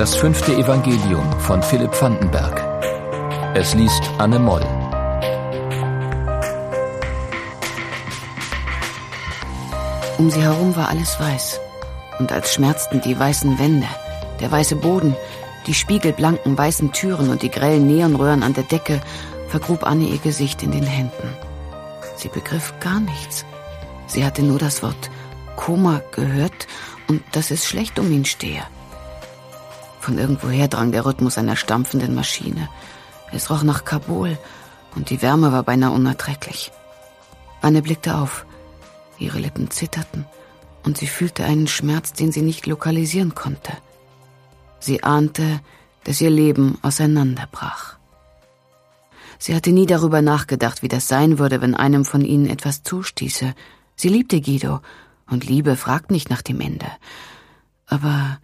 Das fünfte Evangelium von Philipp Vandenberg. Es liest Anne Moll. Um sie herum war alles weiß. Und als schmerzten die weißen Wände, der weiße Boden, die spiegelblanken weißen Türen und die grellen Neonröhren an der Decke, vergrub Anne ihr Gesicht in den Händen. Sie begriff gar nichts. Sie hatte nur das Wort Koma gehört und dass es schlecht um ihn stehe. Von irgendwoher drang der Rhythmus einer stampfenden Maschine. Es roch nach Kabul und die Wärme war beinahe unerträglich. Anne blickte auf. Ihre Lippen zitterten und sie fühlte einen Schmerz, den sie nicht lokalisieren konnte. Sie ahnte, dass ihr Leben auseinanderbrach. Sie hatte nie darüber nachgedacht, wie das sein würde, wenn einem von ihnen etwas zustieße. Sie liebte Guido und Liebe fragt nicht nach dem Ende. Aber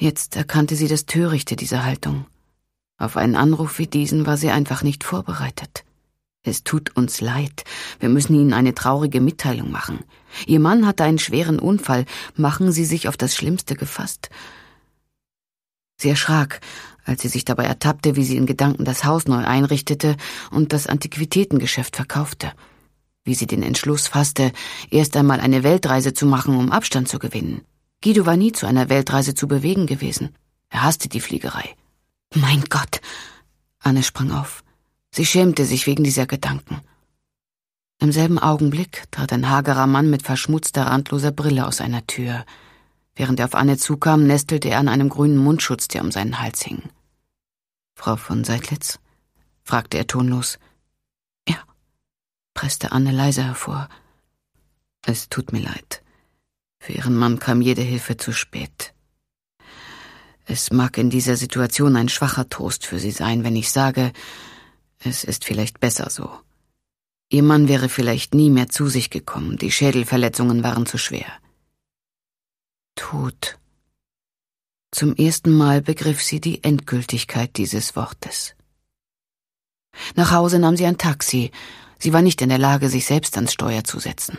Jetzt erkannte sie das Törichte dieser Haltung. Auf einen Anruf wie diesen war sie einfach nicht vorbereitet. Es tut uns leid. Wir müssen Ihnen eine traurige Mitteilung machen. Ihr Mann hatte einen schweren Unfall. Machen Sie sich auf das Schlimmste gefasst. Sie erschrak, als sie sich dabei ertappte, wie sie in Gedanken das Haus neu einrichtete und das Antiquitätengeschäft verkaufte. Wie sie den Entschluss fasste, erst einmal eine Weltreise zu machen, um Abstand zu gewinnen. Guido war nie zu einer Weltreise zu bewegen gewesen. Er hasste die Fliegerei. Mein Gott! Anne sprang auf. Sie schämte sich wegen dieser Gedanken. Im selben Augenblick trat ein hagerer Mann mit verschmutzter, randloser Brille aus einer Tür. Während er auf Anne zukam, nestelte er an einem grünen Mundschutz, der um seinen Hals hing. Frau von Seidlitz? fragte er tonlos. Ja, presste Anne leise hervor. Es tut mir leid. Für ihren Mann kam jede Hilfe zu spät. Es mag in dieser Situation ein schwacher Trost für sie sein, wenn ich sage, es ist vielleicht besser so. Ihr Mann wäre vielleicht nie mehr zu sich gekommen, die Schädelverletzungen waren zu schwer. Tod. Zum ersten Mal begriff sie die Endgültigkeit dieses Wortes. Nach Hause nahm sie ein Taxi. Sie war nicht in der Lage, sich selbst ans Steuer zu setzen.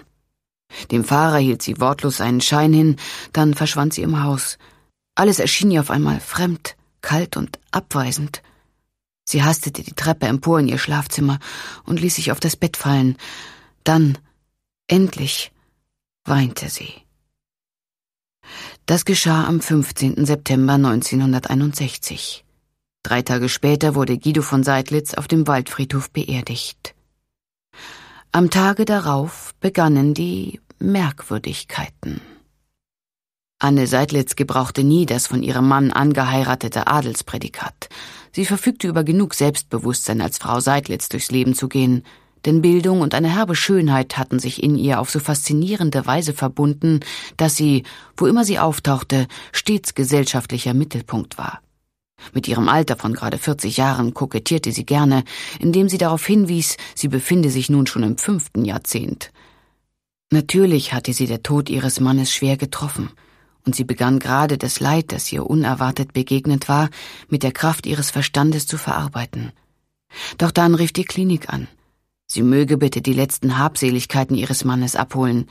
Dem Fahrer hielt sie wortlos einen Schein hin, dann verschwand sie im Haus. Alles erschien ihr auf einmal fremd, kalt und abweisend. Sie hastete die Treppe empor in ihr Schlafzimmer und ließ sich auf das Bett fallen. Dann, endlich, weinte sie. Das geschah am 15. September 1961. Drei Tage später wurde Guido von Seidlitz auf dem Waldfriedhof beerdigt. Am Tage darauf begannen die Merkwürdigkeiten. Anne Seidlitz gebrauchte nie das von ihrem Mann angeheiratete Adelsprädikat. Sie verfügte über genug Selbstbewusstsein, als Frau Seidlitz durchs Leben zu gehen, denn Bildung und eine herbe Schönheit hatten sich in ihr auf so faszinierende Weise verbunden, dass sie, wo immer sie auftauchte, stets gesellschaftlicher Mittelpunkt war. Mit ihrem Alter von gerade 40 Jahren kokettierte sie gerne, indem sie darauf hinwies, sie befinde sich nun schon im fünften Jahrzehnt. Natürlich hatte sie der Tod ihres Mannes schwer getroffen, und sie begann gerade das Leid, das ihr unerwartet begegnet war, mit der Kraft ihres Verstandes zu verarbeiten. Doch dann rief die Klinik an. Sie möge bitte die letzten Habseligkeiten ihres Mannes abholen.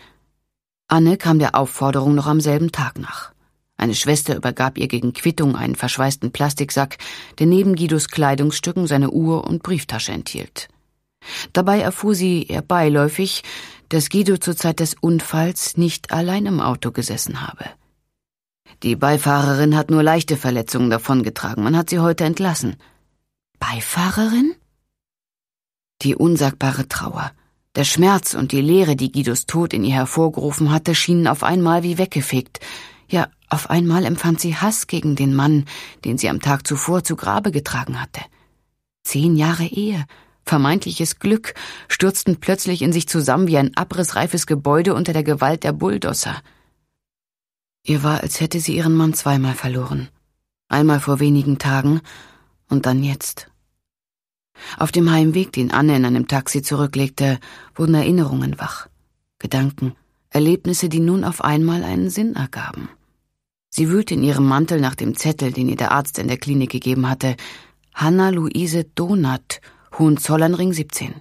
Anne kam der Aufforderung noch am selben Tag nach. Eine Schwester übergab ihr gegen Quittung einen verschweißten Plastiksack, der neben Guidos Kleidungsstücken seine Uhr und Brieftasche enthielt. Dabei erfuhr sie eher beiläufig, dass Guido zur Zeit des Unfalls nicht allein im Auto gesessen habe. Die Beifahrerin hat nur leichte Verletzungen davongetragen. Man hat sie heute entlassen. Beifahrerin? Die unsagbare Trauer, der Schmerz und die Leere, die Guidos Tod in ihr hervorgerufen hatte, schienen auf einmal wie weggefegt. Ja, auf einmal empfand sie Hass gegen den Mann, den sie am Tag zuvor zu Grabe getragen hatte. Zehn Jahre Ehe, vermeintliches Glück, stürzten plötzlich in sich zusammen wie ein abrissreifes Gebäude unter der Gewalt der Bulldosser. Ihr war, als hätte sie ihren Mann zweimal verloren. Einmal vor wenigen Tagen und dann jetzt. Auf dem Heimweg, den Anne in einem Taxi zurücklegte, wurden Erinnerungen wach. Gedanken, Erlebnisse, die nun auf einmal einen Sinn ergaben. Sie wühlte in ihrem Mantel nach dem Zettel, den ihr der Arzt in der Klinik gegeben hatte. Hanna Luise Donat, Hohenzollernring 17.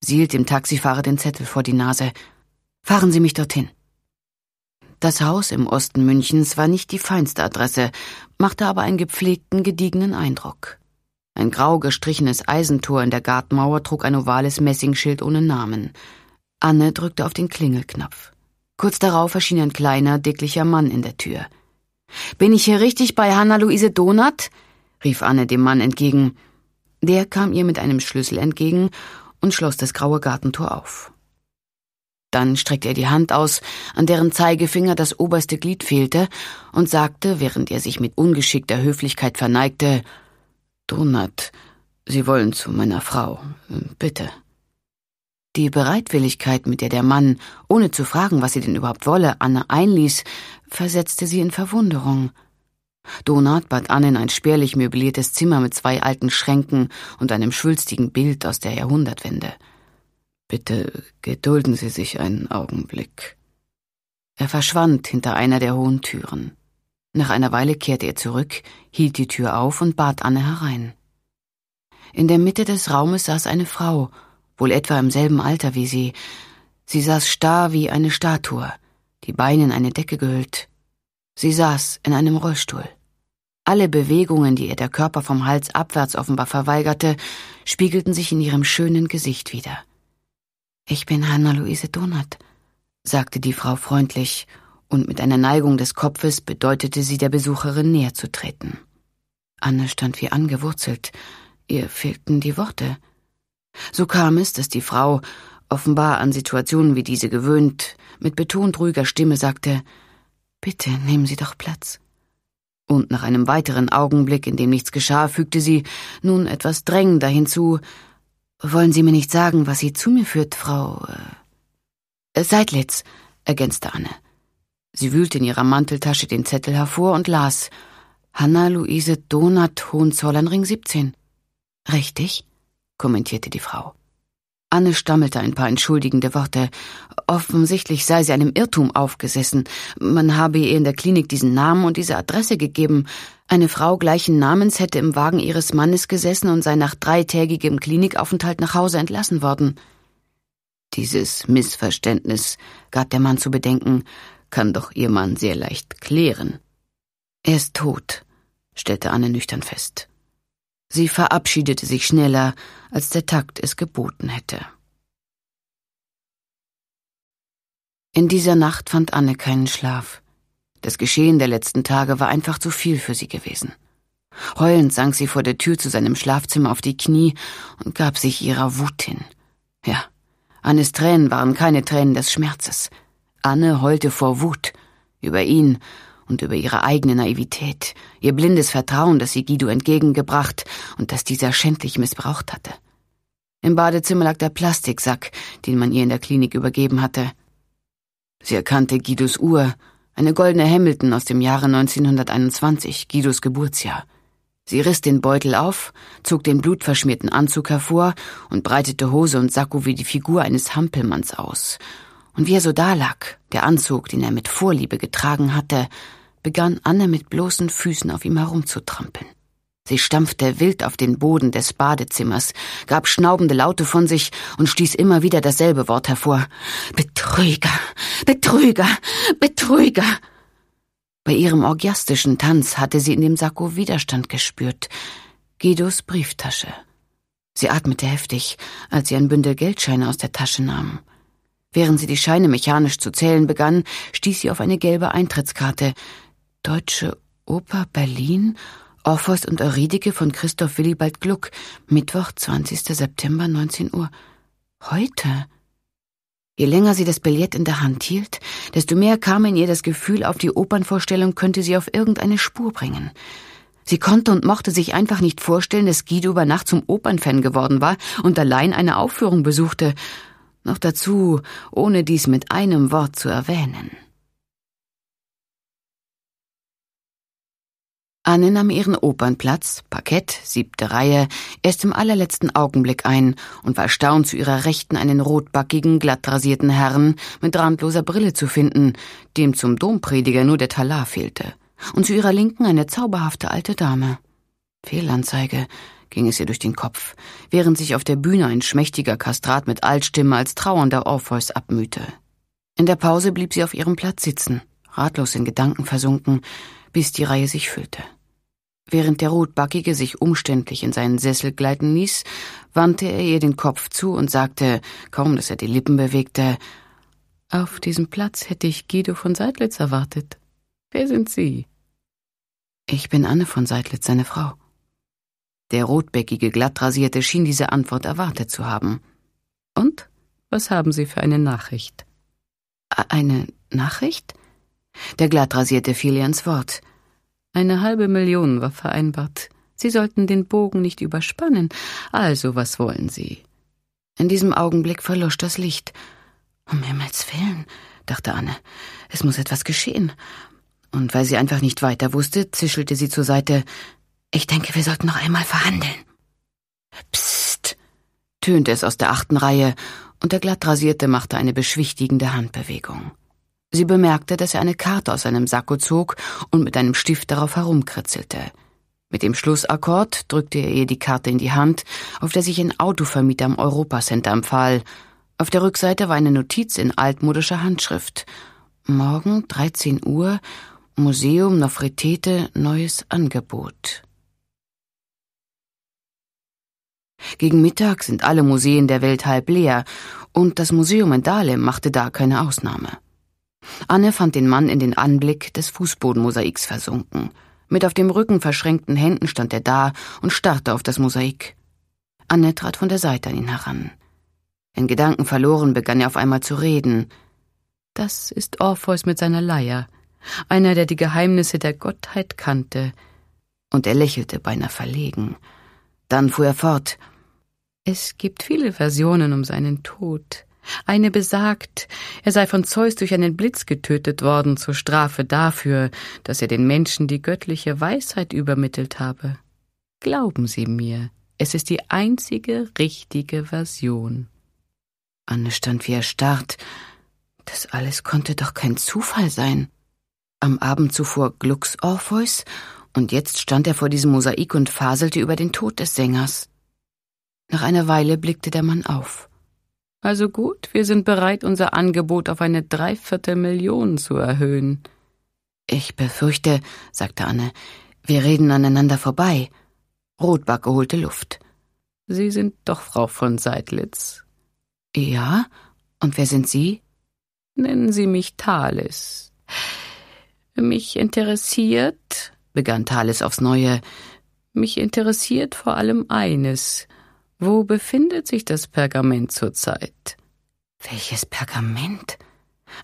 Sie hielt dem Taxifahrer den Zettel vor die Nase. Fahren Sie mich dorthin. Das Haus im Osten Münchens war nicht die feinste Adresse, machte aber einen gepflegten, gediegenen Eindruck. Ein grau gestrichenes Eisentor in der Gartenmauer trug ein ovales Messingschild ohne Namen. Anne drückte auf den Klingelknopf. Kurz darauf erschien ein kleiner, dicklicher Mann in der Tür. Bin ich hier richtig bei Hanna-Luise Donat? rief Anne dem Mann entgegen. Der kam ihr mit einem Schlüssel entgegen und schloss das graue Gartentor auf. Dann streckte er die Hand aus, an deren Zeigefinger das oberste Glied fehlte, und sagte, während er sich mit ungeschickter Höflichkeit verneigte, Donat, Sie wollen zu meiner Frau, bitte. Die Bereitwilligkeit, mit der der Mann, ohne zu fragen, was sie denn überhaupt wolle, Anne einließ, versetzte sie in Verwunderung. Donat bat Anne in ein spärlich möbliertes Zimmer mit zwei alten Schränken und einem schwülstigen Bild aus der Jahrhundertwende. Bitte gedulden Sie sich einen Augenblick. Er verschwand hinter einer der hohen Türen. Nach einer Weile kehrte er zurück, hielt die Tür auf und bat Anne herein. In der Mitte des Raumes saß eine Frau, wohl etwa im selben Alter wie sie. Sie saß starr wie eine Statue, die Beine in eine Decke gehüllt. Sie saß in einem Rollstuhl. Alle Bewegungen, die ihr der Körper vom Hals abwärts offenbar verweigerte, spiegelten sich in ihrem schönen Gesicht wieder. Ich bin Hanna-Luise Donat, sagte die Frau freundlich, und mit einer Neigung des Kopfes bedeutete sie der Besucherin näher zu treten. Anne stand wie angewurzelt, ihr fehlten die Worte. So kam es, dass die Frau, offenbar an Situationen wie diese gewöhnt, mit betont ruhiger Stimme sagte Bitte nehmen Sie doch Platz. Und nach einem weiteren Augenblick, in dem nichts geschah, fügte sie nun etwas drängender hinzu Wollen Sie mir nicht sagen, was Sie zu mir führt, Frau äh, Seidlitz, ergänzte Anne. Sie wühlte in ihrer Manteltasche den Zettel hervor und las Hanna Luise Donat Hohenzollernring 17. Richtig? kommentierte die Frau. Anne stammelte ein paar entschuldigende Worte. Offensichtlich sei sie einem Irrtum aufgesessen. Man habe ihr in der Klinik diesen Namen und diese Adresse gegeben. Eine Frau gleichen Namens hätte im Wagen ihres Mannes gesessen und sei nach dreitägigem Klinikaufenthalt nach Hause entlassen worden. Dieses Missverständnis, gab der Mann zu bedenken, kann doch ihr Mann sehr leicht klären. Er ist tot, stellte Anne nüchtern fest. Sie verabschiedete sich schneller, als der Takt es geboten hätte. In dieser Nacht fand Anne keinen Schlaf. Das Geschehen der letzten Tage war einfach zu viel für sie gewesen. Heulend sank sie vor der Tür zu seinem Schlafzimmer auf die Knie und gab sich ihrer Wut hin. Ja, Annes Tränen waren keine Tränen des Schmerzes. Anne heulte vor Wut über ihn und über ihre eigene Naivität, ihr blindes Vertrauen, das sie Guido entgegengebracht und das dieser schändlich missbraucht hatte. Im Badezimmer lag der Plastiksack, den man ihr in der Klinik übergeben hatte. Sie erkannte Guidos Uhr, eine goldene Hamilton aus dem Jahre 1921, Guidos Geburtsjahr. Sie riss den Beutel auf, zog den blutverschmierten Anzug hervor und breitete Hose und Sakko wie die Figur eines Hampelmanns aus. Und wie er so dalag, der Anzug, den er mit Vorliebe getragen hatte, begann Anne mit bloßen Füßen auf ihm herumzutrampeln. Sie stampfte wild auf den Boden des Badezimmers, gab schnaubende Laute von sich und stieß immer wieder dasselbe Wort hervor. Betrüger, Betrüger, Betrüger. Bei ihrem orgiastischen Tanz hatte sie in dem Sakko Widerstand gespürt. Guidos Brieftasche. Sie atmete heftig, als sie ein Bündel Geldscheine aus der Tasche nahm. Während sie die Scheine mechanisch zu zählen begann, stieß sie auf eine gelbe Eintrittskarte, Deutsche Oper Berlin, Orpheus und Euridike von Christoph Willibald Gluck, Mittwoch, 20. September, 19 Uhr. Heute? Je länger sie das Billett in der Hand hielt, desto mehr kam in ihr das Gefühl, auf die Opernvorstellung könnte sie auf irgendeine Spur bringen. Sie konnte und mochte sich einfach nicht vorstellen, dass Guido über Nacht zum Opernfan geworden war und allein eine Aufführung besuchte. Noch dazu, ohne dies mit einem Wort zu erwähnen. Anne nahm ihren Opernplatz, Parkett, siebte Reihe, erst im allerletzten Augenblick ein und war erstaunt, zu ihrer Rechten einen rotbackigen, glattrasierten Herrn mit randloser Brille zu finden, dem zum Domprediger nur der Talar fehlte, und zu ihrer Linken eine zauberhafte alte Dame. Fehlanzeige, ging es ihr durch den Kopf, während sich auf der Bühne ein schmächtiger Kastrat mit Altstimme als trauernder Orpheus abmühte. In der Pause blieb sie auf ihrem Platz sitzen, ratlos in Gedanken versunken, bis die Reihe sich füllte. Während der Rotbackige sich umständlich in seinen Sessel gleiten ließ, wandte er ihr den Kopf zu und sagte, kaum dass er die Lippen bewegte, Auf diesem Platz hätte ich Guido von Seidlitz erwartet. Wer sind Sie? Ich bin Anne von Seidlitz, seine Frau. Der rotbäckige Glattrasierte schien diese Antwort erwartet zu haben. Und? Was haben Sie für eine Nachricht? Eine Nachricht? Der Glattrasierte fiel ihr ins Wort. Eine halbe Million war vereinbart. Sie sollten den Bogen nicht überspannen. Also, was wollen Sie? In diesem Augenblick verlosch das Licht. Um Himmels Willen, dachte Anne, es muss etwas geschehen. Und weil sie einfach nicht weiter wusste, zischelte sie zur Seite. Ich denke, wir sollten noch einmal verhandeln. Psst, tönte es aus der achten Reihe, und der Glattrasierte machte eine beschwichtigende Handbewegung. Sie bemerkte, dass er eine Karte aus seinem Sakko zog und mit einem Stift darauf herumkritzelte. Mit dem Schlussakkord drückte er ihr die Karte in die Hand, auf der sich ein Autovermieter am Europacenter empfahl. Auf der Rückseite war eine Notiz in altmodischer Handschrift. Morgen 13 Uhr, Museum Nofretete, neues Angebot. Gegen Mittag sind alle Museen der Welt halb leer, und das Museum in Dahlem machte da keine Ausnahme. Anne fand den Mann in den Anblick des Fußbodenmosaiks versunken. Mit auf dem Rücken verschränkten Händen stand er da und starrte auf das Mosaik. Anne trat von der Seite an ihn heran. In Gedanken verloren begann er auf einmal zu reden. Das ist Orpheus mit seiner Leier, einer, der die Geheimnisse der Gottheit kannte. Und er lächelte beinahe verlegen. Dann fuhr er fort. Es gibt viele Versionen um seinen Tod. Eine besagt, er sei von Zeus durch einen Blitz getötet worden zur Strafe dafür, dass er den Menschen die göttliche Weisheit übermittelt habe. Glauben Sie mir, es ist die einzige richtige Version. Anne stand wie erstarrt. Das alles konnte doch kein Zufall sein. Am Abend zuvor glucks Orpheus, und jetzt stand er vor diesem Mosaik und faselte über den Tod des Sängers. Nach einer Weile blickte der Mann auf. Also gut, wir sind bereit, unser Angebot auf eine Dreiviertelmillion zu erhöhen. Ich befürchte, sagte Anne, wir reden aneinander vorbei. Rotback holte Luft. Sie sind doch Frau von Seidlitz. Ja, und wer sind Sie? Nennen Sie mich Thales. Mich interessiert, begann Thales aufs Neue, mich interessiert vor allem eines. Wo befindet sich das Pergament zurzeit? Welches Pergament?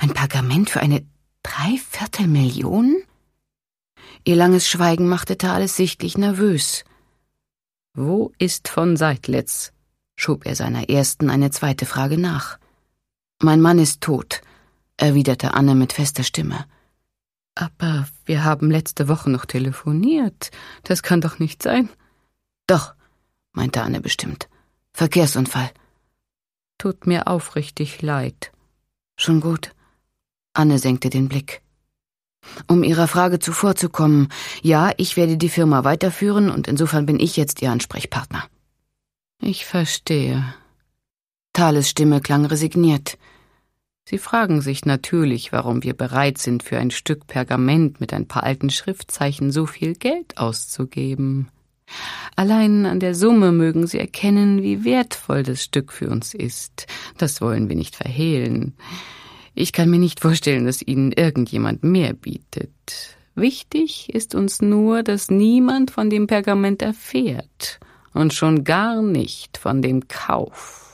Ein Pergament für eine Dreiviertelmillion? Ihr langes Schweigen machte Thales sichtlich nervös. Wo ist von Seidlitz? schob er seiner ersten eine zweite Frage nach. Mein Mann ist tot, erwiderte Anne mit fester Stimme. Aber wir haben letzte Woche noch telefoniert. Das kann doch nicht sein. Doch, meinte Anne bestimmt. Verkehrsunfall. Tut mir aufrichtig leid. Schon gut. Anne senkte den Blick. Um Ihrer Frage zuvorzukommen, ja, ich werde die Firma weiterführen und insofern bin ich jetzt Ihr Ansprechpartner. Ich verstehe. Thales Stimme klang resigniert. Sie fragen sich natürlich, warum wir bereit sind, für ein Stück Pergament mit ein paar alten Schriftzeichen so viel Geld auszugeben. Allein an der Summe mögen sie erkennen, wie wertvoll das Stück für uns ist. Das wollen wir nicht verhehlen. Ich kann mir nicht vorstellen, dass ihnen irgendjemand mehr bietet. Wichtig ist uns nur, dass niemand von dem Pergament erfährt und schon gar nicht von dem Kauf.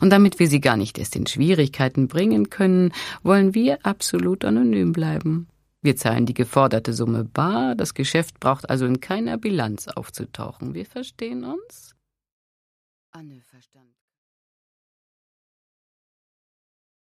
Und damit wir sie gar nicht erst in Schwierigkeiten bringen können, wollen wir absolut anonym bleiben. Wir zahlen die geforderte Summe bar, das Geschäft braucht also in keiner Bilanz aufzutauchen. Wir verstehen uns? Anne ah, verstand.